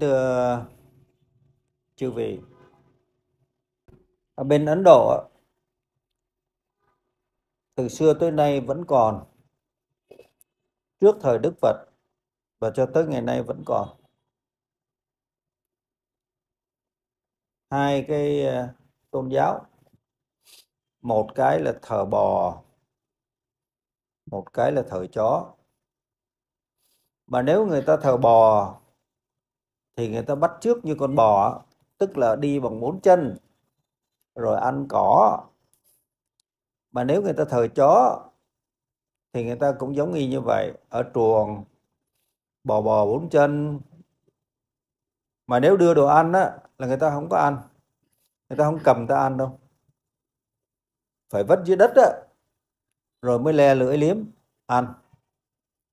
thưa chư vị ở bên ấn độ từ xưa tới nay vẫn còn trước thời đức phật và cho tới ngày nay vẫn còn hai cái ờ, tôn giáo một cái là thờ bò một cái là thờ chó mà nếu người ta thờ bò thì người ta bắt trước như con bò tức là đi bằng bốn chân rồi ăn cỏ mà nếu người ta thờ chó thì người ta cũng giống y như vậy ở chuồng bò bò bốn chân mà nếu đưa đồ ăn á là người ta không có ăn người ta không cầm ta ăn đâu phải vất dưới đất á rồi mới le lưỡi liếm ăn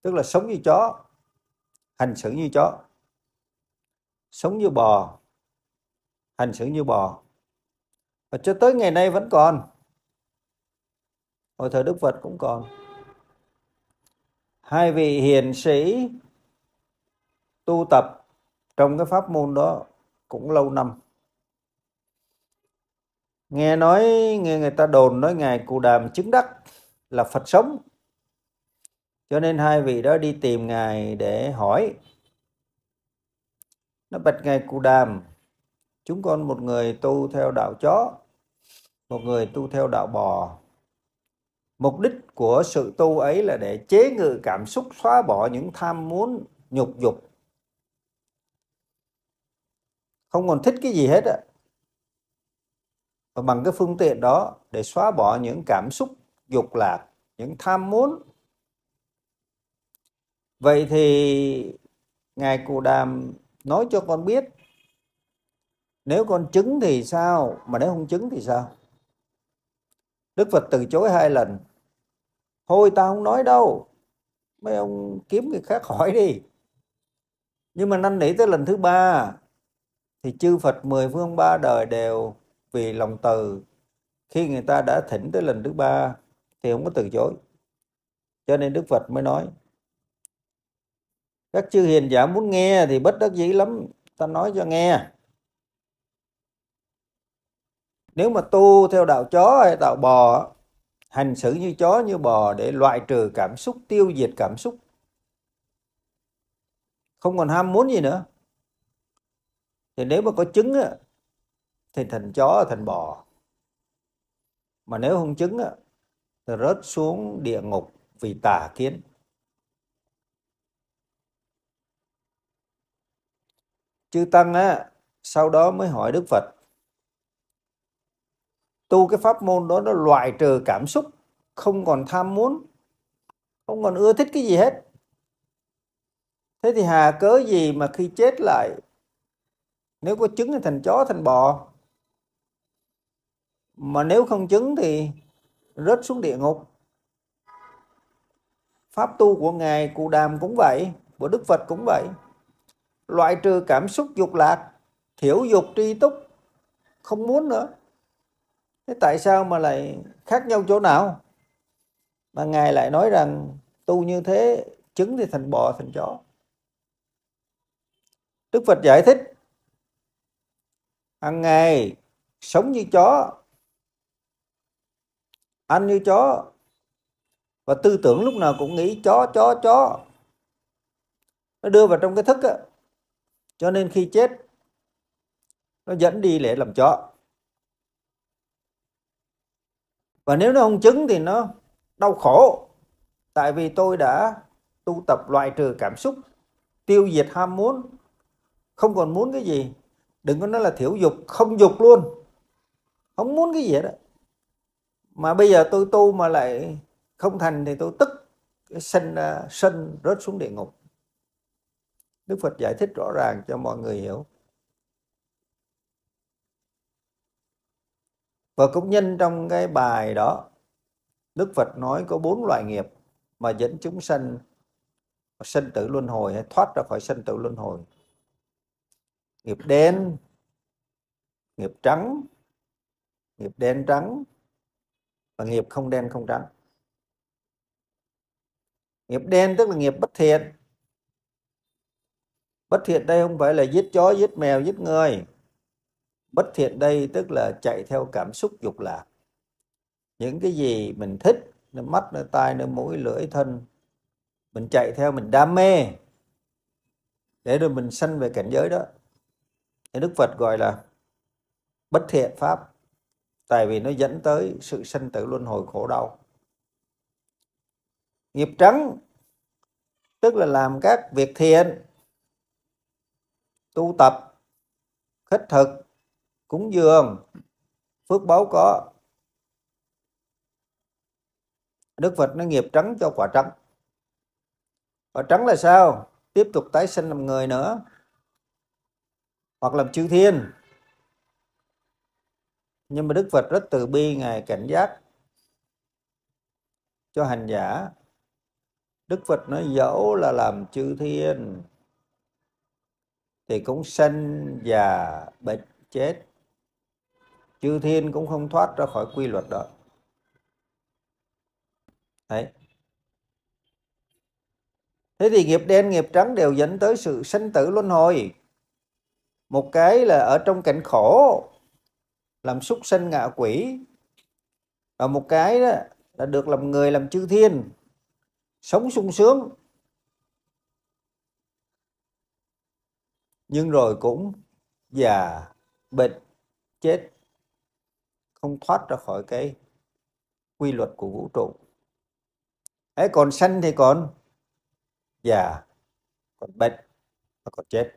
tức là sống như chó hành xử như chó sống như bò hành xử như bò và cho tới ngày nay vẫn còn hồi thời đức phật cũng còn hai vị hiền sĩ tu tập trong cái pháp môn đó cũng lâu năm nghe nói nghe người ta đồn nói ngài cù đàm chứng đắc là phật sống cho nên hai vị đó đi tìm ngài để hỏi nó bạch ngài cù đàm chúng con một người tu theo đạo chó một người tu theo đạo bò mục đích của sự tu ấy là để chế ngự cảm xúc xóa bỏ những tham muốn nhục dục không còn thích cái gì hết á và bằng cái phương tiện đó để xóa bỏ những cảm xúc dục lạc những tham muốn vậy thì ngài cù đàm nói cho con biết nếu con chứng thì sao mà nếu không chứng thì sao đức phật từ chối hai lần thôi ta không nói đâu mấy ông kiếm người khác hỏi đi nhưng mà năn nỉ tới lần thứ ba thì chư phật mười phương ba đời đều vì lòng từ khi người ta đã thỉnh tới lần thứ ba thì không có từ chối cho nên đức phật mới nói các chư hiền giả muốn nghe thì bất đắc dĩ lắm ta nói cho nghe nếu mà tu theo đạo chó hay đạo bò hành xử như chó như bò để loại trừ cảm xúc tiêu diệt cảm xúc không còn ham muốn gì nữa thì nếu mà có chứng thì thành chó thành bò mà nếu không chứng thì rớt xuống địa ngục vì tà kiến chư tăng á sau đó mới hỏi đức phật tu cái pháp môn đó nó loại trừ cảm xúc không còn tham muốn không còn ưa thích cái gì hết thế thì hà cớ gì mà khi chết lại nếu có trứng thì thành chó thành bò mà nếu không trứng thì rớt xuống địa ngục pháp tu của ngài cụ đàm cũng vậy của đức phật cũng vậy loại trừ cảm xúc dục lạc thiểu dục tri túc không muốn nữa thế tại sao mà lại khác nhau chỗ nào mà ngài lại nói rằng tu như thế trứng thì thành bò thành chó đức phật giải thích hàng ngày sống như chó ăn như chó và tư tưởng lúc nào cũng nghĩ chó chó chó nó đưa vào trong cái thức á cho nên khi chết nó dẫn đi lễ làm chó và nếu nó không chứng thì nó đau khổ tại vì tôi đã tu tập loại trừ cảm xúc tiêu diệt ham muốn không còn muốn cái gì đừng có nói là thiểu dục không dục luôn không muốn cái gì đó mà bây giờ tôi tu mà lại không thành thì tôi tức cái sân à, sân rớt xuống địa ngục Đức Phật giải thích rõ ràng cho mọi người hiểu. Và cũng nhân trong cái bài đó, Đức Phật nói có bốn loại nghiệp mà dẫn chúng sanh sinh tử luân hồi hay thoát ra khỏi sinh tử luân hồi. Nghiệp đen, nghiệp trắng, nghiệp đen trắng và nghiệp không đen không trắng. Nghiệp đen tức là nghiệp bất thiện, bất thiện đây không phải là giết chó giết mèo giết người bất thiện đây tức là chạy theo cảm xúc dục lạc những cái gì mình thích nó mắt nó tai nó mũi lưỡi thân mình chạy theo mình đam mê để rồi mình sanh về cảnh giới đó thì đức phật gọi là bất thiện pháp tại vì nó dẫn tới sự sanh tử luân hồi khổ đau nghiệp trắng tức là làm các việc thiện tu tập khích thực cúng dường phước báo có đức phật nó nghiệp trắng cho quả trắng quả trắng là sao tiếp tục tái sinh làm người nữa hoặc làm chư thiên nhưng mà đức phật rất từ bi ngài cảnh giác cho hành giả đức phật nói dẫu là làm chư thiên thì cũng sinh già bệnh chết chư thiên cũng không thoát ra khỏi quy luật đó đấy thế thì nghiệp đen nghiệp trắng đều dẫn tới sự sinh tử luân hồi một cái là ở trong cảnh khổ làm súc sinh ngạ quỷ và một cái đó là được làm người làm chư thiên sống sung sướng nhưng rồi cũng già bệnh chết không thoát ra khỏi cái quy luật của vũ trụ ấy còn sanh thì còn già còn bệnh và còn chết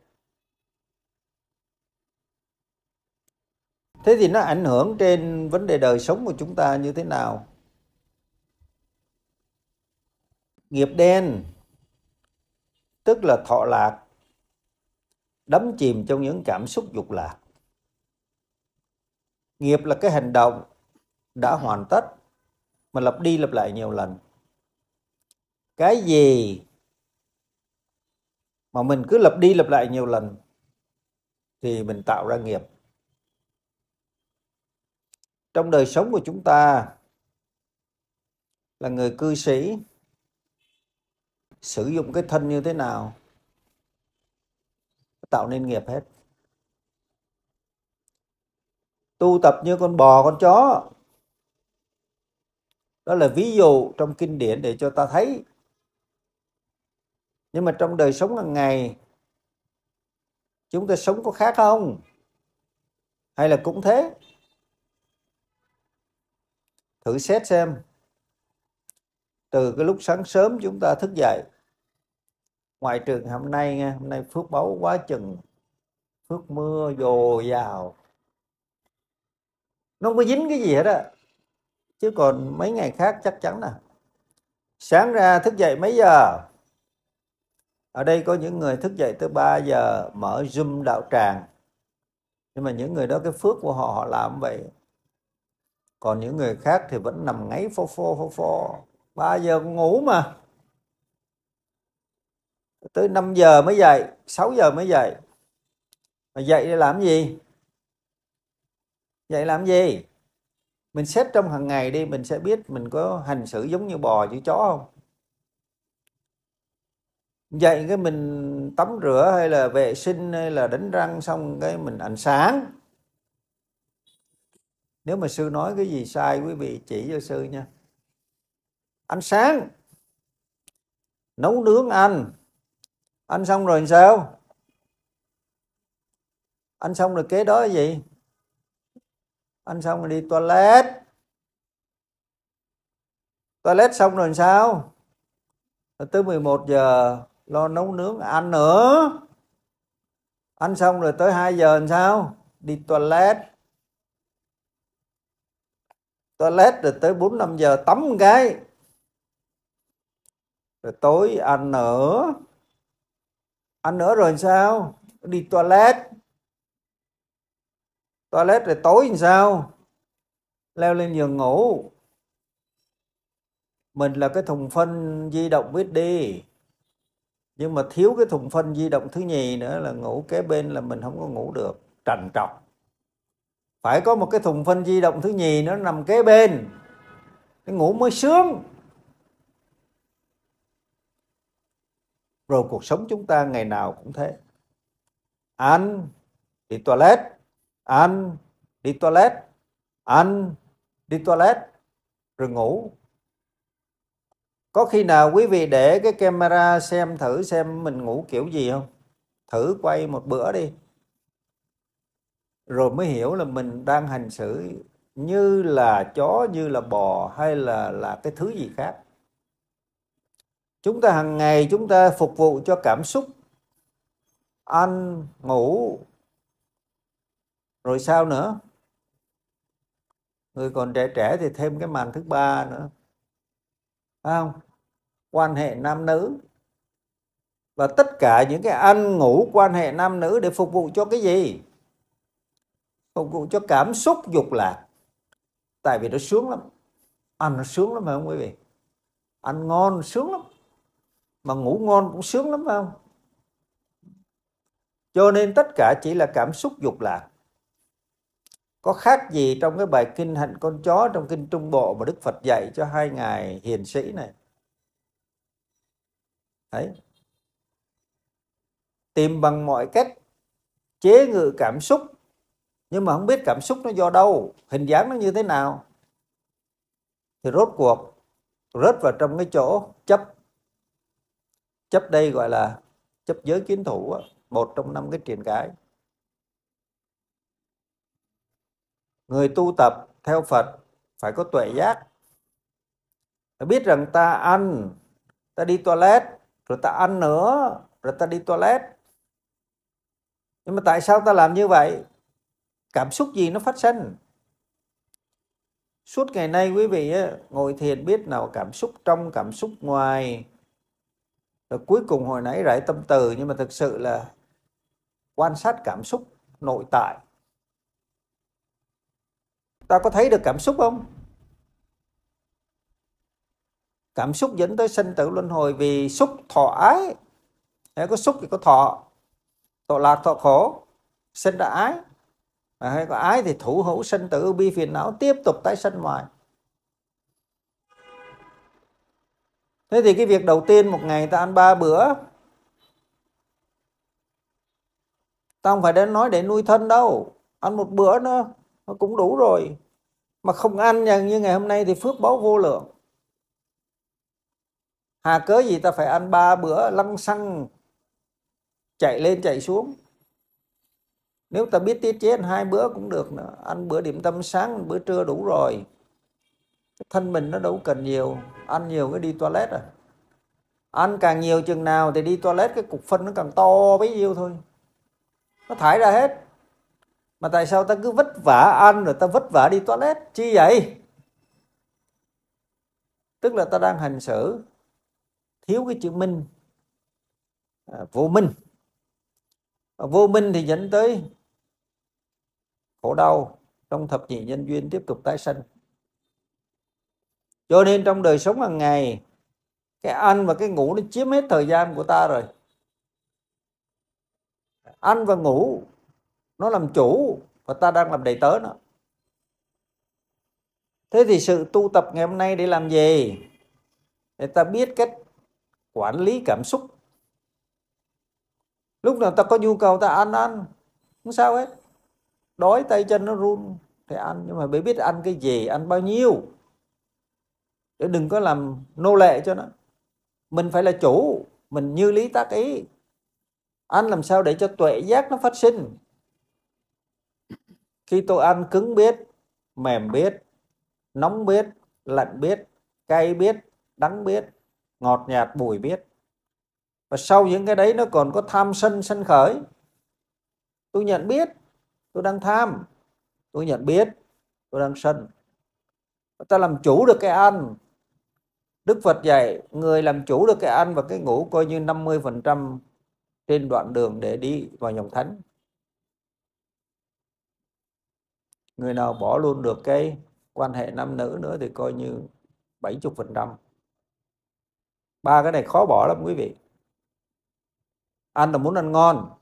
thế thì nó ảnh hưởng trên vấn đề đời sống của chúng ta như thế nào nghiệp đen tức là thọ lạc đắm chìm trong những cảm xúc dục lạc. Nghiệp là cái hành động đã hoàn tất mà lặp đi lặp lại nhiều lần. Cái gì mà mình cứ lặp đi lặp lại nhiều lần thì mình tạo ra nghiệp. Trong đời sống của chúng ta là người cư sĩ sử dụng cái thân như thế nào tạo nên nghiệp hết tu tập như con bò con chó đó là ví dụ trong kinh điển để cho ta thấy nhưng mà trong đời sống hàng ngày chúng ta sống có khác không hay là cũng thế thử xét xem từ cái lúc sáng sớm chúng ta thức dậy ngoại trường hôm nay nghe hôm nay phước báu quá chừng phước mưa dồi dào nó không có dính cái gì hết á chứ còn mấy ngày khác chắc chắn là sáng ra thức dậy mấy giờ ở đây có những người thức dậy tới 3 giờ mở zoom đạo tràng nhưng mà những người đó cái phước của họ họ làm vậy còn những người khác thì vẫn nằm ngáy phô phô phô phô 3 giờ ngủ mà tới 5 giờ mới dậy 6 giờ mới dậy mà dậy để làm gì dậy làm gì mình xếp trong hàng ngày đi mình sẽ biết mình có hành xử giống như bò như chó không dậy cái mình tắm rửa hay là vệ sinh hay là đánh răng xong cái mình ánh sáng nếu mà sư nói cái gì sai quý vị chỉ cho sư nha ánh sáng nấu nướng ăn anh xong rồi làm sao anh xong rồi kế đó là gì anh xong rồi đi toilet toilet xong rồi làm sao rồi tới 11 giờ lo nấu nướng ăn nữa ăn xong rồi tới 2 giờ làm sao đi toilet toilet rồi tới 4 5 giờ tắm một cái rồi tối ăn nữa ăn nữa rồi sao đi toilet toilet rồi tối làm sao leo lên giường ngủ mình là cái thùng phân di động biết đi nhưng mà thiếu cái thùng phân di động thứ nhì nữa là ngủ kế bên là mình không có ngủ được trằn trọng phải có một cái thùng phân di động thứ nhì nó nằm kế bên cái ngủ mới sướng rồi cuộc sống chúng ta ngày nào cũng thế ăn đi toilet ăn đi toilet ăn đi toilet rồi ngủ có khi nào quý vị để cái camera xem thử xem mình ngủ kiểu gì không thử quay một bữa đi rồi mới hiểu là mình đang hành xử như là chó như là bò hay là là cái thứ gì khác chúng ta hàng ngày chúng ta phục vụ cho cảm xúc ăn ngủ rồi sao nữa người còn trẻ trẻ thì thêm cái màn thứ ba nữa phải không quan hệ nam nữ và tất cả những cái ăn ngủ quan hệ nam nữ để phục vụ cho cái gì phục vụ cho cảm xúc dục lạc tại vì nó sướng lắm ăn nó sướng lắm phải không quý vị ăn ngon sướng lắm mà ngủ ngon cũng sướng lắm phải không cho nên tất cả chỉ là cảm xúc dục lạc có khác gì trong cái bài kinh hạnh con chó trong kinh trung bộ mà đức phật dạy cho hai ngài hiền sĩ này đấy tìm bằng mọi cách chế ngự cảm xúc nhưng mà không biết cảm xúc nó do đâu hình dáng nó như thế nào thì rốt cuộc rớt vào trong cái chỗ chấp chấp đây gọi là chấp giới kiến thủ một trong năm cái triển cái người tu tập theo phật phải có tuệ giác phải biết rằng ta ăn ta đi toilet rồi ta ăn nữa rồi ta đi toilet nhưng mà tại sao ta làm như vậy cảm xúc gì nó phát sinh suốt ngày nay quý vị ngồi thiền biết nào cảm xúc trong cảm xúc ngoài rồi cuối cùng hồi nãy rải tâm từ nhưng mà thực sự là quan sát cảm xúc nội tại ta có thấy được cảm xúc không cảm xúc dẫn tới sinh tử luân hồi vì xúc thọ ái nếu có xúc thì có thọ thọ lạc thọ khổ sinh đã ái hay có ái thì thủ hữu sinh tử bi phiền não tiếp tục tái sinh ngoài thế thì cái việc đầu tiên một ngày ta ăn ba bữa ta không phải đến nói để nuôi thân đâu ăn một bữa nó, nó cũng đủ rồi mà không ăn như ngày hôm nay thì phước báo vô lượng hà cớ gì ta phải ăn ba bữa lăng xăng chạy lên chạy xuống nếu ta biết tiết chế ăn hai bữa cũng được nữa ăn bữa điểm tâm sáng bữa trưa đủ rồi thân mình nó đâu cần nhiều ăn nhiều cái đi toilet à ăn càng nhiều chừng nào thì đi toilet cái cục phân nó càng to bấy nhiêu thôi nó thải ra hết mà tại sao ta cứ vất vả ăn rồi ta vất vả đi toilet chi vậy tức là ta đang hành xử thiếu cái chữ minh à, vô minh à, vô minh thì dẫn tới khổ đau trong thập nhị nhân duyên tiếp tục tái sanh cho nên trong đời sống hàng ngày cái ăn và cái ngủ nó chiếm hết thời gian của ta rồi ăn và ngủ nó làm chủ và ta đang làm đầy tớ nó thế thì sự tu tập ngày hôm nay để làm gì để ta biết cách quản lý cảm xúc lúc nào ta có nhu cầu ta ăn ăn không sao hết đói tay chân nó run thì ăn nhưng mà biết biết ăn cái gì ăn bao nhiêu để đừng có làm nô lệ cho nó mình phải là chủ mình như lý tác ý anh làm sao để cho tuệ giác nó phát sinh khi tôi ăn cứng biết mềm biết nóng biết lạnh biết cay biết đắng biết ngọt nhạt bùi biết và sau những cái đấy nó còn có tham sân sân khởi tôi nhận biết tôi đang tham tôi nhận biết tôi đang sân ta làm chủ được cái ăn Đức Phật dạy người làm chủ được cái ăn và cái ngủ coi như 50% trên đoạn đường để đi vào dòng thánh. Người nào bỏ luôn được cái quan hệ nam nữ nữa thì coi như 70%. Ba cái này khó bỏ lắm quý vị. Ăn là muốn ăn ngon.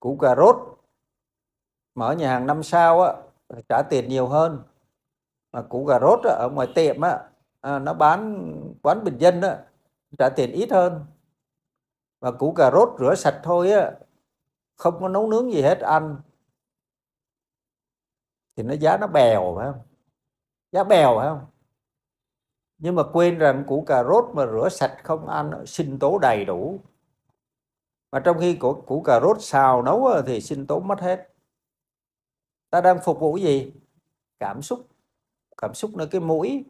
Củ cà rốt mở nhà hàng năm sao á trả tiền nhiều hơn mà củ cà rốt á, ở ngoài tiệm á à, nó bán quán bình dân đó trả tiền ít hơn và củ cà rốt rửa sạch thôi á không có nấu nướng gì hết ăn thì nó giá nó bèo phải không giá bèo phải không nhưng mà quên rằng củ cà rốt mà rửa sạch không ăn sinh tố đầy đủ mà trong khi củ, củ cà rốt xào nấu thì sinh tố mất hết ta đang phục vụ gì cảm xúc cảm xúc là cái mũi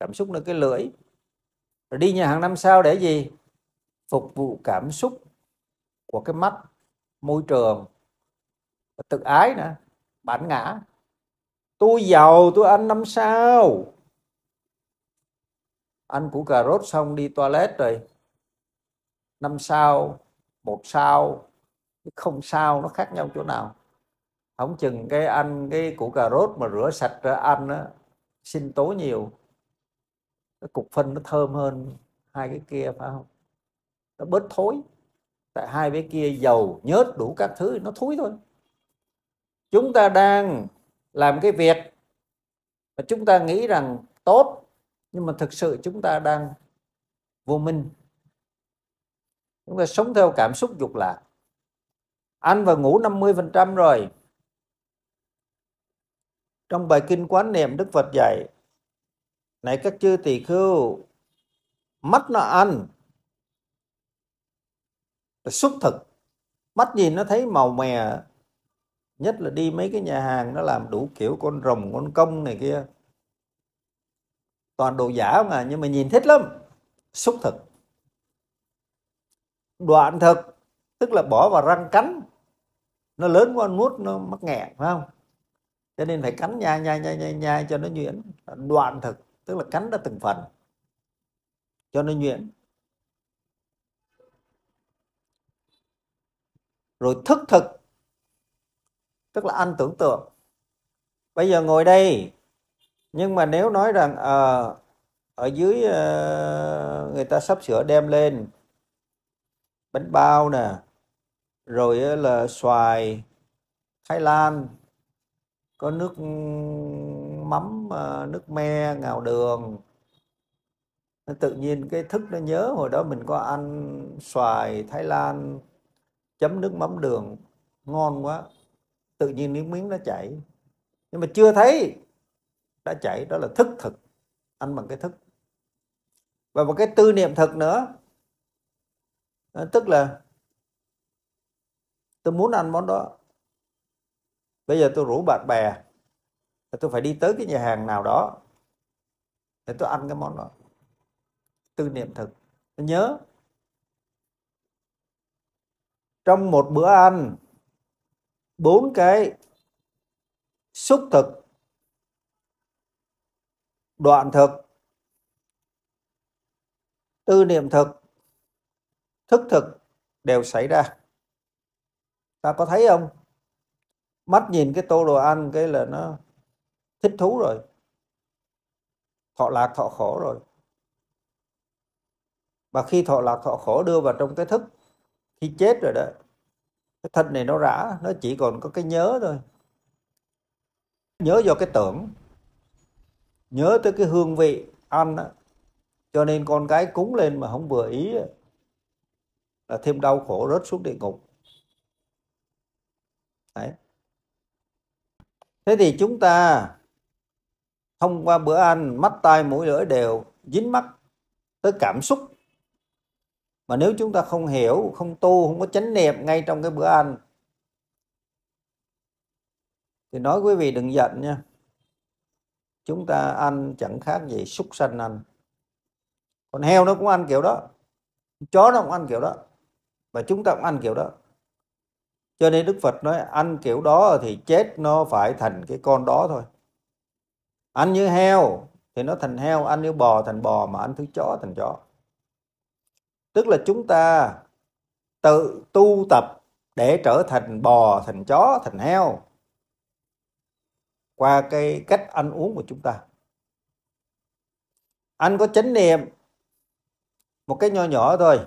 cảm xúc là cái lưỡi rồi đi nhà hàng năm sao để gì phục vụ cảm xúc của cái mắt môi trường tự ái nè bản ngã tôi giàu tôi ăn năm sao ăn củ cà rốt xong đi toilet rồi năm sao một sao không sao nó khác nhau chỗ nào không chừng cái ăn cái củ cà rốt mà rửa sạch ra ăn á sinh tố nhiều cái cục phân nó thơm hơn hai cái kia phải không nó bớt thối tại hai cái kia dầu nhớt đủ các thứ nó thối thôi chúng ta đang làm cái việc mà chúng ta nghĩ rằng tốt nhưng mà thực sự chúng ta đang vô minh chúng ta sống theo cảm xúc dục lạc ăn và ngủ 50% rồi trong bài kinh quán niệm Đức Phật dạy này các chư tỳ khưu, mắt nó ăn, xúc thực. Mắt gì nó thấy màu mè, nhất là đi mấy cái nhà hàng nó làm đủ kiểu con rồng, con công này kia. Toàn đồ giả mà, nhưng mà nhìn thích lắm. Xúc thực. Đoạn thực, tức là bỏ vào răng cắn. Nó lớn quá nuốt nó mắc nghẹn, phải không? cho nên phải cắn nhai nhai nhai nhai nhai cho nó nhuyễn đoạn thực tức là cắn ra từng phần cho nó nhuyễn rồi thức thực tức là ăn tưởng tượng bây giờ ngồi đây nhưng mà nếu nói rằng à, ở dưới à, người ta sắp sửa đem lên bánh bao nè rồi ờ, là xoài thái lan có nước mắm Ờ, nước me ngào đường tự nhiên cái thức nó nhớ hồi đó mình có ăn xoài thái lan chấm nước mắm đường ngon quá tự nhiên nước miếng nó chảy nhưng mà chưa thấy đã chảy đó là thức thực ăn bằng cái thức và một cái tư niệm thực nữa à, tức là tôi muốn ăn món đó bây giờ tôi rủ bạn bè tôi phải đi tới cái nhà hàng nào đó để tôi ăn cái món đó tư niệm thực tôi nhớ trong một bữa ăn bốn cái xúc thực đoạn thực tư niệm thực thức thực đều xảy ra ta có thấy không mắt nhìn cái tô đồ ăn cái là nó thích thú rồi thọ lạc thọ khổ rồi và khi thọ lạc thọ khổ đưa vào trong cái thức khi chết rồi đó cái thân này nó rã nó chỉ còn có cái nhớ thôi nhớ do cái tưởng nhớ tới cái hương vị ăn đó. cho nên con cái cúng lên mà không vừa ý là thêm đau khổ rớt xuống địa ngục đấy thế thì chúng ta thông qua bữa ăn mắt tai mũi lưỡi đều dính mắt tới cảm xúc mà nếu chúng ta không hiểu không tu không có chánh niệm ngay trong cái bữa ăn thì nói quý vị đừng giận nha chúng ta ăn chẳng khác gì súc sanh ăn con heo nó cũng ăn kiểu đó chó nó cũng ăn kiểu đó và chúng ta cũng ăn kiểu đó cho nên đức phật nói ăn kiểu đó thì chết nó phải thành cái con đó thôi ăn như heo thì nó thành heo ăn như bò thành bò mà ăn thứ chó thành chó tức là chúng ta tự tu tập để trở thành bò thành chó thành heo qua cái cách ăn uống của chúng ta anh có chánh niệm một cái nho nhỏ thôi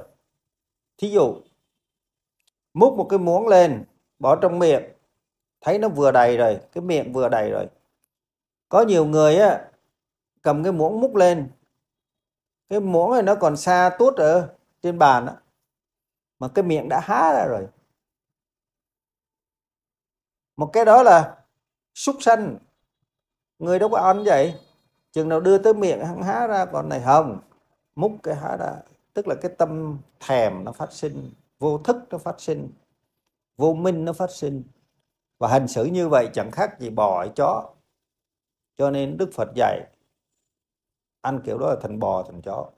thí dụ múc một cái muỗng lên bỏ trong miệng thấy nó vừa đầy rồi cái miệng vừa đầy rồi có nhiều người á cầm cái muỗng múc lên cái muỗng này nó còn xa tốt ở trên bàn á mà cái miệng đã há ra rồi một cái đó là súc sanh người đâu có ăn vậy chừng nào đưa tới miệng hắn há ra còn này không múc cái há ra tức là cái tâm thèm nó phát sinh vô thức nó phát sinh vô minh nó phát sinh và hành xử như vậy chẳng khác gì bỏ chó cho nên đức phật dạy ăn kiểu đó là thành bò thành chó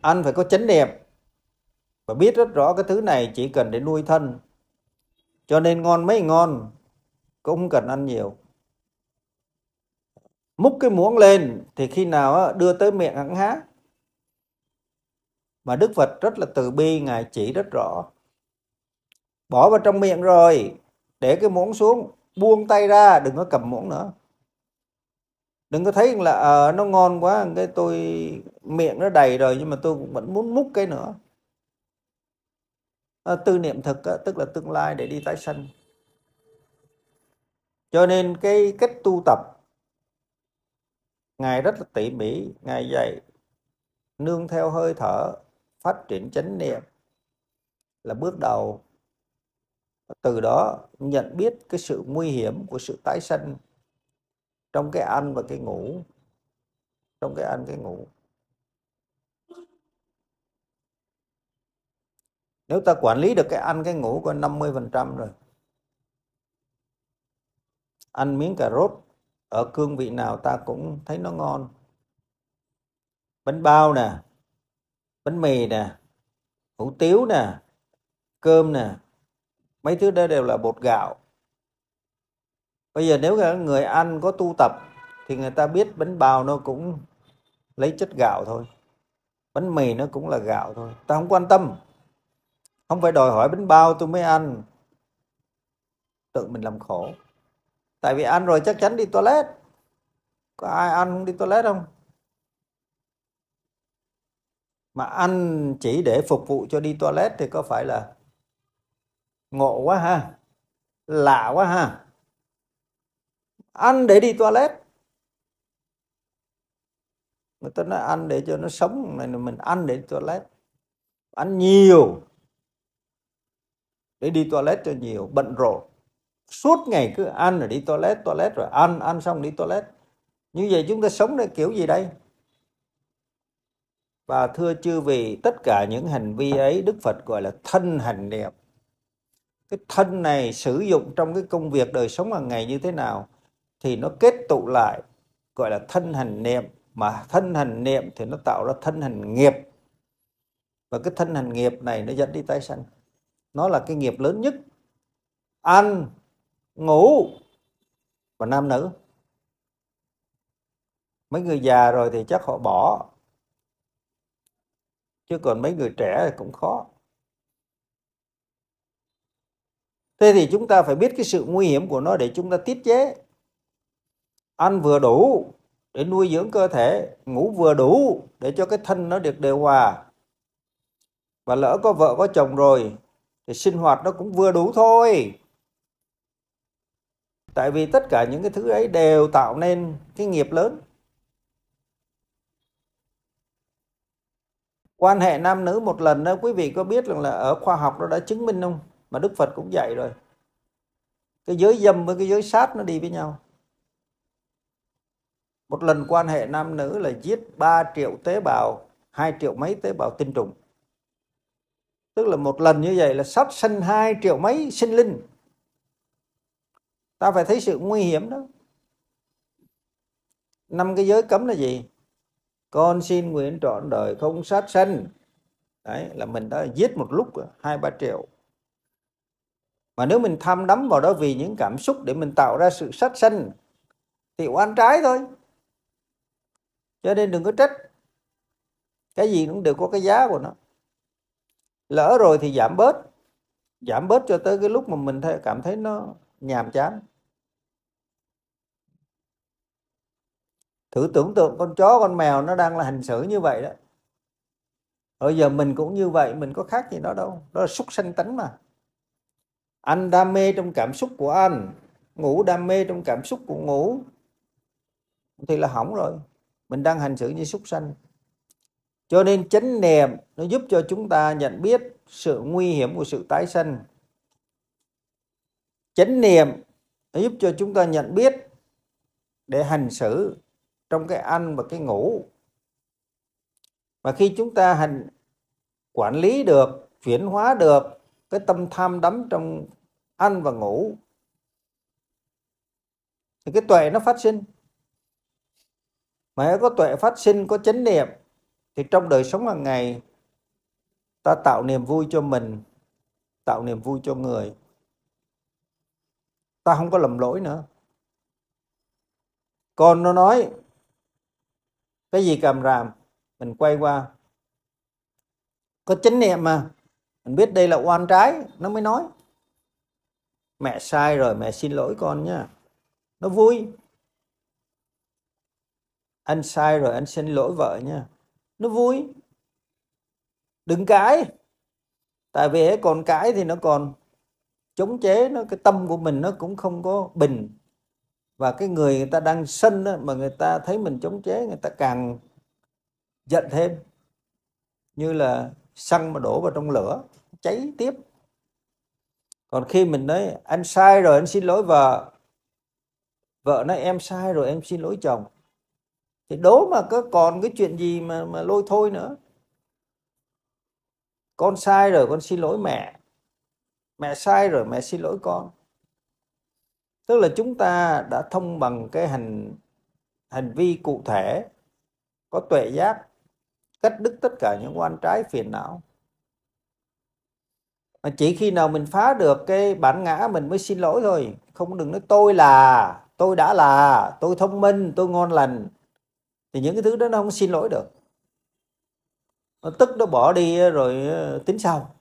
ăn phải có chánh niệm và biết rất rõ cái thứ này chỉ cần để nuôi thân cho nên ngon mấy ngon cũng cần ăn nhiều múc cái muỗng lên thì khi nào đưa tới miệng hắn há mà đức phật rất là từ bi ngài chỉ rất rõ bỏ vào trong miệng rồi để cái muỗng xuống buông tay ra đừng có cầm muỗng nữa đừng có thấy là à, nó ngon quá cái tôi miệng nó đầy rồi nhưng mà tôi cũng vẫn muốn múc cái nữa à, tư niệm thực á, tức là tương lai để đi tái sanh cho nên cái cách tu tập ngài rất là tỉ mỉ ngài dạy nương theo hơi thở phát triển chánh niệm là bước đầu từ đó nhận biết cái sự nguy hiểm của sự tái sanh trong cái ăn và cái ngủ trong cái ăn cái ngủ nếu ta quản lý được cái ăn cái ngủ có 50% rồi ăn miếng cà rốt ở cương vị nào ta cũng thấy nó ngon bánh bao nè bánh mì nè hủ tiếu nè cơm nè mấy thứ đó đều là bột gạo bây giờ nếu người ăn có tu tập thì người ta biết bánh bao nó cũng lấy chất gạo thôi bánh mì nó cũng là gạo thôi ta không quan tâm không phải đòi hỏi bánh bao tôi mới ăn tự mình làm khổ tại vì ăn rồi chắc chắn đi toilet có ai ăn không đi toilet không mà ăn chỉ để phục vụ cho đi toilet thì có phải là ngộ quá ha lạ quá ha ăn để đi toilet người ta nói ăn để cho nó sống này mình ăn để đi toilet ăn nhiều để đi toilet cho nhiều bận rộn suốt ngày cứ ăn rồi đi toilet toilet rồi ăn ăn xong đi toilet như vậy chúng ta sống đây kiểu gì đây và thưa chư vị tất cả những hành vi ấy đức phật gọi là thân hành niệm cái thân này sử dụng trong cái công việc đời sống hàng ngày như thế nào thì nó kết tụ lại gọi là thân hành niệm mà thân hành niệm thì nó tạo ra thân hành nghiệp và cái thân hành nghiệp này nó dẫn đi tái sanh nó là cái nghiệp lớn nhất ăn ngủ và nam nữ mấy người già rồi thì chắc họ bỏ chứ còn mấy người trẻ thì cũng khó thế thì chúng ta phải biết cái sự nguy hiểm của nó để chúng ta tiết chế ăn vừa đủ để nuôi dưỡng cơ thể ngủ vừa đủ để cho cái thân nó được đều hòa và lỡ có vợ có chồng rồi thì sinh hoạt nó cũng vừa đủ thôi tại vì tất cả những cái thứ ấy đều tạo nên cái nghiệp lớn quan hệ nam nữ một lần đó quý vị có biết rằng là ở khoa học nó đã chứng minh không mà đức phật cũng dạy rồi cái giới dâm với cái giới sát nó đi với nhau một lần quan hệ nam nữ là giết 3 triệu tế bào hai triệu mấy tế bào tinh trùng tức là một lần như vậy là sát sinh hai triệu mấy sinh linh ta phải thấy sự nguy hiểm đó năm cái giới cấm là gì con xin nguyện trọn đời không sát sanh đấy là mình đã giết một lúc hai ba triệu mà nếu mình tham đắm vào đó vì những cảm xúc để mình tạo ra sự sát sanh thì oan trái thôi cho nên đừng có trách cái gì cũng đều có cái giá của nó lỡ rồi thì giảm bớt giảm bớt cho tới cái lúc mà mình cảm thấy nó nhàm chán thử tưởng tượng con chó con mèo nó đang là hành xử như vậy đó bây giờ mình cũng như vậy mình có khác gì nó đâu đó là súc sanh tánh mà anh đam mê trong cảm xúc của anh ngủ đam mê trong cảm xúc của ngủ thì là hỏng rồi mình đang hành xử như súc sanh cho nên chánh niệm nó giúp cho chúng ta nhận biết sự nguy hiểm của sự tái sanh chánh niệm nó giúp cho chúng ta nhận biết để hành xử trong cái ăn và cái ngủ mà khi chúng ta hành quản lý được chuyển hóa được cái tâm tham đắm trong ăn và ngủ thì cái tuệ nó phát sinh mà có tuệ phát sinh có chánh niệm thì trong đời sống hàng ngày ta tạo niềm vui cho mình tạo niềm vui cho người ta không có lầm lỗi nữa còn nó nói cái gì cầm ràm mình quay qua có chánh niệm mà mình biết đây là oan trái nó mới nói mẹ sai rồi mẹ xin lỗi con nha nó vui anh sai rồi anh xin lỗi vợ nha nó vui đừng cãi tại vì còn cãi thì nó còn chống chế nó cái tâm của mình nó cũng không có bình và cái người người ta đang sân đó, mà người ta thấy mình chống chế người ta càng giận thêm như là xăng mà đổ vào trong lửa cháy tiếp còn khi mình nói anh sai rồi anh xin lỗi vợ vợ nói em sai rồi em xin lỗi chồng thì đố mà cứ còn cái chuyện gì mà mà lôi thôi nữa con sai rồi con xin lỗi mẹ mẹ sai rồi mẹ xin lỗi con tức là chúng ta đã thông bằng cái hành hành vi cụ thể có tuệ giác cắt đứt tất cả những oan trái phiền não mà chỉ khi nào mình phá được cái bản ngã mình mới xin lỗi thôi không đừng nói tôi là tôi đã là tôi thông minh tôi ngon lành thì những cái thứ đó nó không xin lỗi được nó tức nó bỏ đi rồi ờ, tính sau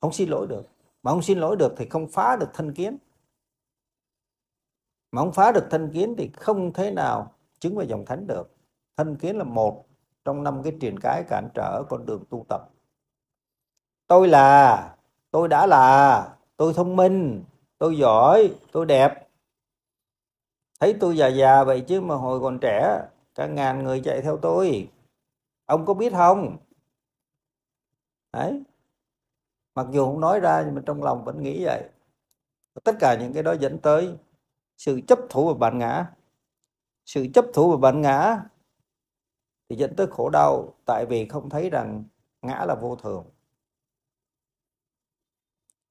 không xin lỗi được mà không xin lỗi được thì không phá được thân kiến mà không phá được thân kiến thì không thế nào chứng vào dòng thánh được thân kiến là một trong năm cái triền cái cản trở con đường tu tập tôi là tôi đã là tôi thông minh tôi giỏi tôi đẹp thấy tôi già già vậy chứ mà hồi còn trẻ cả ngàn người chạy theo tôi ông có biết không đấy mặc dù không nói ra nhưng mà trong lòng vẫn nghĩ vậy tất cả những cái đó dẫn tới sự chấp thủ và bản ngã sự chấp thủ và bản ngã thì dẫn tới khổ đau tại vì không thấy rằng ngã là vô thường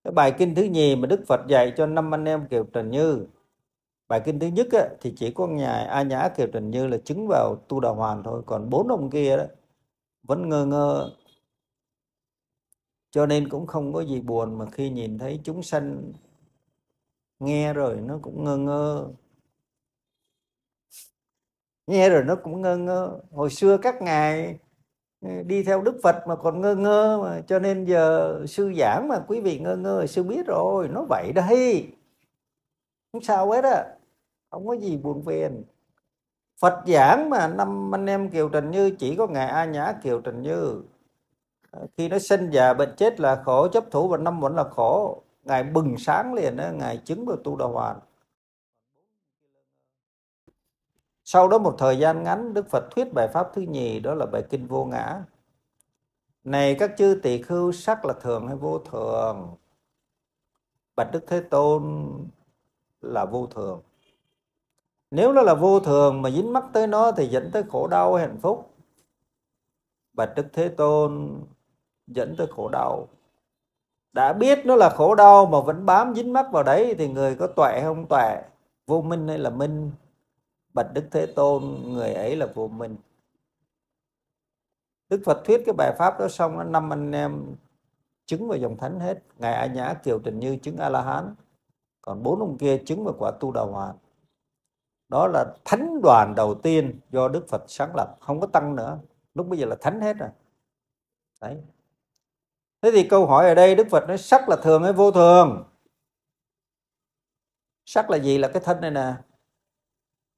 cái bài kinh thứ nhì mà Đức Phật dạy cho năm anh em Kiều Trần Như bài kinh thứ nhất á, thì chỉ có ngài A Nhã Kiều Trần Như là chứng vào tu đà hoàn thôi còn bốn ông kia đó vẫn ngơ ngơ cho nên cũng không có gì buồn mà khi nhìn thấy chúng sanh nghe rồi nó cũng ngơ ngơ nghe rồi nó cũng ngơ ngơ hồi xưa các ngài ừ, đi theo đức phật mà còn ngơ ngơ mà cho nên giờ sư giảng mà quý vị ngơ ngơ sư biết rồi nó vậy đây không sao hết á không có gì buồn phiền phật giảng mà năm anh em kiều trần như chỉ có ngài a nhã kiều trần như ờ, khi nó sinh già bệnh chết là khổ chấp thủ và năm muộn là khổ ngài bừng sáng liền đó ngài chứng được tu đà hoàn Sau đó một thời gian ngắn, Đức Phật thuyết bài pháp thứ nhì đó là bài kinh vô ngã. Này các chư tỳ khưu sắc là thường hay vô thường? Bạch Đức Thế Tôn là vô thường. Nếu nó là vô thường mà dính mắc tới nó thì dẫn tới khổ đau hạnh phúc? Bạch Đức Thế Tôn dẫn tới khổ đau. Đã biết nó là khổ đau mà vẫn bám dính mắc vào đấy thì người có tuệ hay không tuệ? Vô minh hay là minh? bạch đức thế tôn người ấy là vô minh đức phật thuyết cái bài pháp đó xong đó, năm anh em chứng vào dòng thánh hết ngài a nhã kiều trình như chứng a la hán còn bốn ông kia chứng vào quả tu đà hoàn đó là thánh đoàn đầu tiên do đức phật sáng lập không có tăng nữa lúc bây giờ là thánh hết rồi đấy thế thì câu hỏi ở đây đức phật nói sắc là thường hay vô thường sắc là gì là cái thân này nè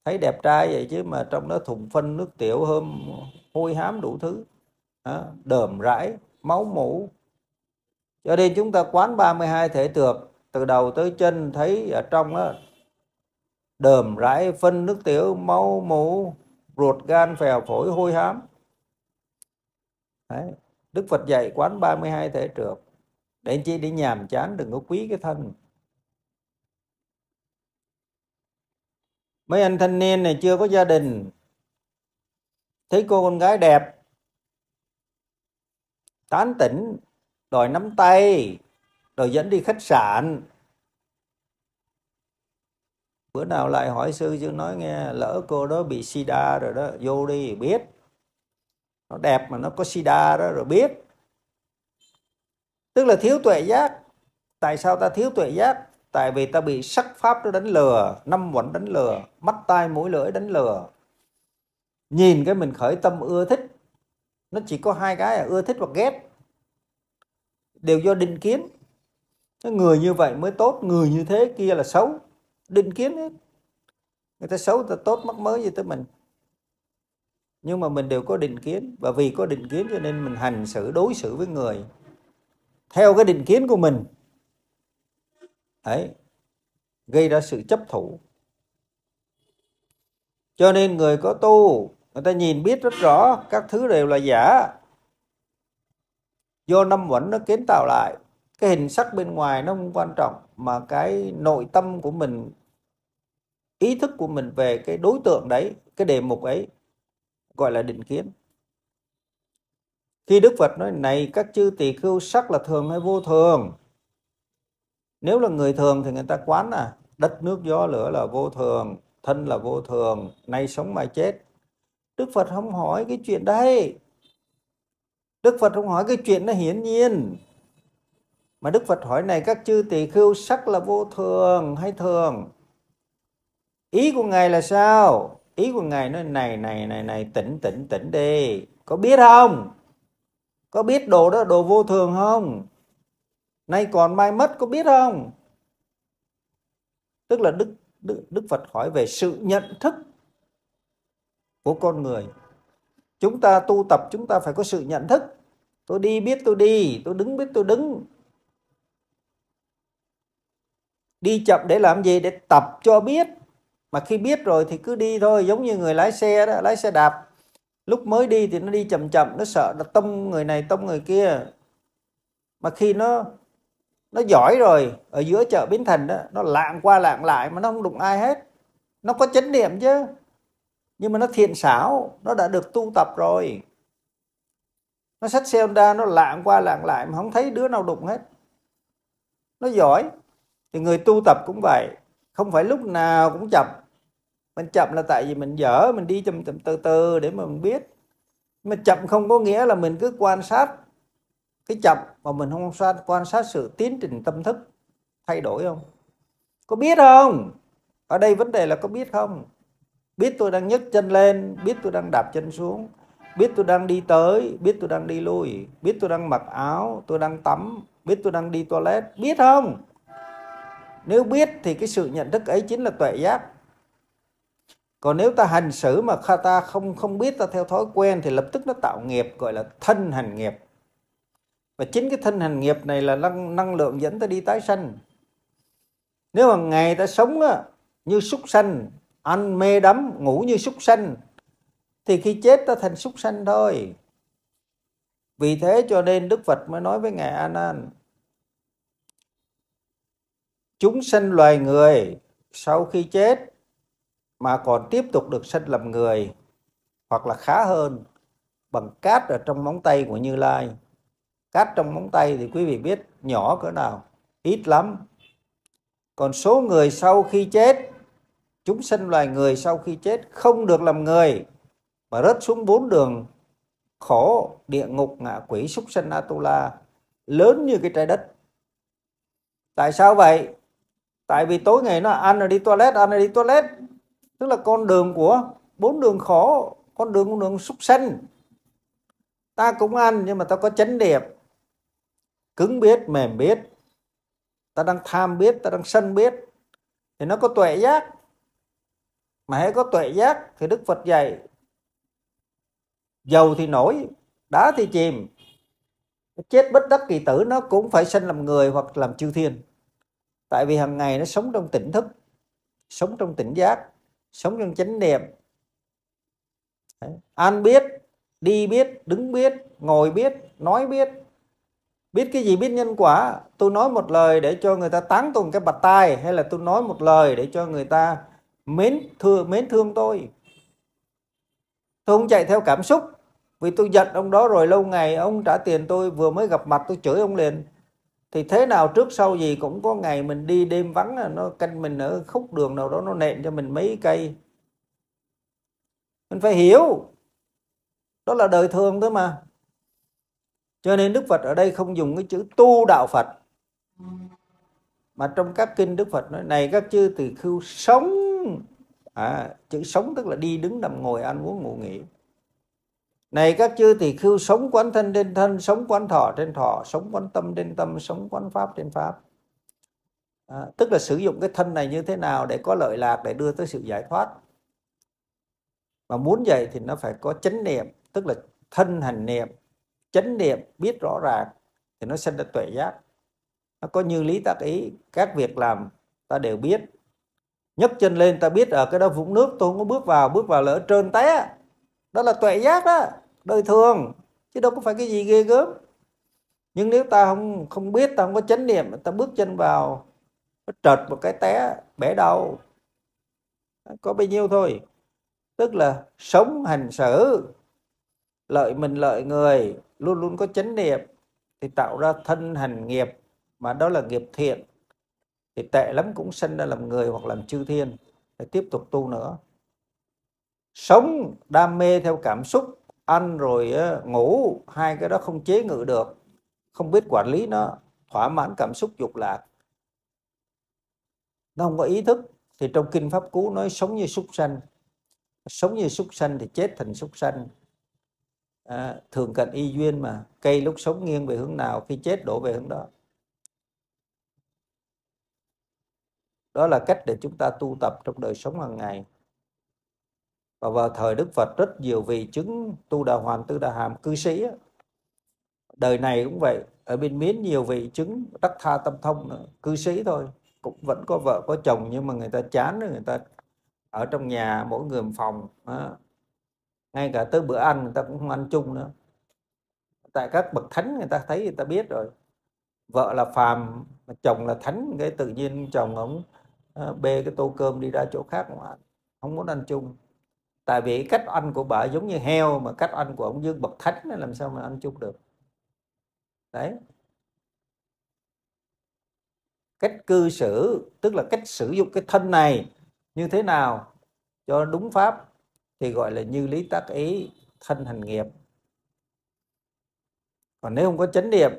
thấy đẹp trai vậy chứ mà trong đó thùng phân nước tiểu hôm hôi hám đủ thứ đờm rãi máu mủ cho nên chúng ta quán 32 thể tược từ đầu tới chân thấy ở trong đó, đờm rãi phân nước tiểu máu mủ ruột gan phèo phổi hôi hám Đấy. Đức Phật dạy quán 32 thể trượt để chi đi nhàm chán đừng có quý cái thân mấy anh thanh niên này chưa có gia đình thấy cô con gái đẹp tán tỉnh đòi nắm tay rồi dẫn đi khách sạn bữa nào lại hỏi sư chứ nói nghe lỡ cô đó bị sida rồi đó vô đi biết nó đẹp mà nó có sida đó rồi biết tức là thiếu tuệ giác tại sao ta thiếu tuệ giác tại vì ta bị sắc pháp nó đánh lừa năm quẩn đánh lừa mắt tai mũi lưỡi đánh lừa nhìn cái mình khởi tâm ưa thích nó chỉ có hai cái là ưa thích hoặc ghét đều do định kiến người như vậy mới tốt người như thế kia là xấu định kiến hết người ta xấu người ta tốt mắc mới gì tới mình nhưng mà mình đều có định kiến và vì có định kiến cho nên mình hành xử đối xử với người theo cái định kiến của mình ấy gây ra sự chấp thủ cho nên người có tu người ta nhìn biết rất rõ các thứ đều là giả do năm uẩn nó kiến tạo lại cái hình sắc bên ngoài nó không quan trọng mà cái nội tâm của mình ý thức của mình về cái đối tượng đấy cái đề mục ấy gọi là định kiến khi đức phật nói này các chư tỳ khưu sắc là thường hay vô thường nếu là người thường thì người ta quán à đất nước gió lửa là vô thường thân là vô thường nay sống mai chết đức phật không hỏi cái chuyện đây đức phật không hỏi cái chuyện nó hiển nhiên mà đức phật hỏi này các chư tỳ khưu sắc là vô thường hay thường ý của ngài là sao ý của ngài nói này này này này tỉnh tỉnh tỉnh đi có biết không có biết đồ đó đồ vô thường không nay còn mai mất có biết không tức là đức đức, đức phật hỏi về sự nhận thức của con người chúng ta tu tập chúng ta phải có sự nhận thức tôi đi biết tôi đi tôi đứng biết tôi đứng đi chậm để làm gì để tập cho biết mà khi biết rồi thì cứ đi thôi giống như người lái xe đó lái xe đạp lúc mới đi thì nó đi chậm chậm nó sợ là tông người này tông người kia mà khi nó nó giỏi rồi ở giữa chợ Bến Thành đó nó lạng qua lạng lại mà nó không đụng ai hết nó có chánh niệm chứ nhưng mà nó thiện xảo nó đã được tu tập rồi nó xách xe Honda nó lạng qua lạng lại mà không thấy đứa nào đụng hết nó giỏi thì người tu tập cũng vậy không phải lúc nào cũng chậm mình chậm là tại vì mình dở mình đi chậm chậm từ từ để mà mình biết mà chậm không có nghĩa là mình cứ quan sát cái chậm mà mình không quan sát sự tiến trình tâm thức thay đổi không có biết không ở đây vấn đề là có biết không biết tôi đang nhấc chân lên biết tôi đang đạp chân xuống biết tôi đang đi tới biết tôi đang đi lui biết tôi đang mặc áo tôi đang tắm biết tôi đang đi toilet biết không nếu biết thì cái sự nhận thức ấy chính là tuệ giác còn nếu ta hành xử mà ta không không biết ta theo thói quen thì lập tức nó tạo nghiệp gọi là thân hành nghiệp và chính cái thân hành nghiệp này là năng, năng lượng dẫn ta đi tái sanh nếu mà ngày ta sống á, như súc sanh ăn mê đắm ngủ như súc sanh thì khi chết ta thành súc sanh thôi vì thế cho nên đức phật mới nói với ngài a nan chúng sanh loài người sau khi chết mà còn tiếp tục được sanh làm người hoặc là khá hơn bằng cát ở trong móng tay của như lai cát trong móng tay thì quý vị biết nhỏ cỡ nào ít lắm còn số người sau khi chết chúng sinh loài người sau khi chết không được làm người mà rớt xuống bốn đường khổ địa ngục ngạ quỷ súc sinh atula lớn như cái trái đất tại sao vậy tại vì tối ngày nó ăn rồi đi toilet ăn rồi đi toilet tức là con đường của bốn đường khổ con đường con đường súc sinh ta cũng ăn nhưng mà ta có chánh đẹp cứng biết mềm biết ta đang tham biết ta đang sân biết thì nó có tuệ giác mà hãy có tuệ giác thì đức phật dạy dầu thì nổi đá thì chìm chết bất đắc kỳ tử nó cũng phải sinh làm người hoặc làm chư thiên tại vì hàng ngày nó sống trong tỉnh thức sống trong tỉnh giác sống trong chánh niệm Đấy. an biết đi biết đứng biết ngồi biết nói biết biết cái gì biết nhân quả tôi nói một lời để cho người ta tán tùng cái bạch tai hay là tôi nói một lời để cho người ta mến thương mến thương tôi tôi không chạy theo cảm xúc vì tôi giận ông đó rồi lâu ngày ông trả tiền tôi vừa mới gặp mặt tôi chửi ông liền thì thế nào trước sau gì cũng có ngày mình đi đêm vắng là nó canh mình ở khúc đường nào đó nó nện cho mình mấy cây mình phải hiểu đó là đời thường thôi mà cho nên đức phật ở đây không dùng cái chữ tu đạo phật mà trong các kinh đức phật nói này các chư từ khưu sống à, chữ sống tức là đi đứng nằm ngồi ăn uống ngủ nghỉ này các chư tỳ khưu sống quán thân trên thân sống quán thọ trên thọ sống quán tâm trên tâm sống quán pháp trên pháp à, tức là sử dụng cái thân này như thế nào để có lợi lạc để đưa tới sự giải thoát mà muốn vậy thì nó phải có chánh niệm tức là thân hành niệm chánh niệm biết rõ ràng thì nó sinh ra tuệ giác nó có như lý tác ý các việc làm ta đều biết nhấc chân lên ta biết ở cái đó vũng nước tôi không có bước vào bước vào lỡ trơn té đó là tuệ giác đó đời thường chứ đâu có phải cái gì ghê gớm nhưng nếu ta không không biết ta không có chánh niệm ta bước chân vào nó trật một cái té bể đầu có bấy nhiêu thôi tức là sống hành xử lợi mình lợi người luôn luôn có chánh niệm thì tạo ra thân hành nghiệp mà đó là nghiệp thiện thì tệ lắm cũng sinh ra làm người hoặc làm chư thiên để tiếp tục tu nữa sống đam mê theo cảm xúc ăn rồi ngủ hai cái đó không chế ngự được không biết quản lý nó thỏa mãn cảm xúc dục lạc nó không có ý thức thì trong kinh pháp cú nói sống như súc sanh sống như súc sanh thì chết thành súc sanh à, thường cận y duyên mà cây lúc sống nghiêng về hướng nào khi chết đổ về hướng đó đó là cách để chúng ta tu tập trong đời sống hàng ngày và vào thời Đức Phật rất nhiều vị chứng tu đà hoàn tư đà hàm cư sĩ đời này cũng vậy ở bên miến nhiều vị chứng đắc tha tâm thông nữa. cư sĩ thôi cũng vẫn có vợ có chồng nhưng mà người ta chán người ta ở trong nhà mỗi người một phòng ngay cả tới bữa ăn người ta cũng không ăn chung nữa tại các bậc thánh người ta thấy người ta biết rồi vợ là phàm mà chồng là thánh cái tự nhiên chồng ông ờ, bê cái tô cơm đi ra chỗ khác mà không muốn ăn chung tại vì cách ăn của bà giống như heo mà cách ăn của ông dương bậc thánh nó làm sao mà ăn chung được đấy cách cư xử tức là cách sử dụng cái thân này như thế nào cho đúng pháp thì gọi là như lý tác ý thân hành nghiệp còn nếu không có chánh niệm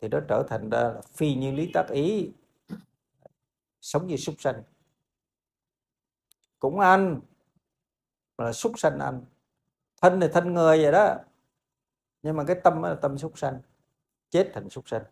thì nó trở thành ra là phi như lý tác ý sống như súc sanh cũng ăn mà là súc sanh ăn thân thì thân người vậy đó nhưng mà cái tâm là tâm súc sanh chết thành súc sanh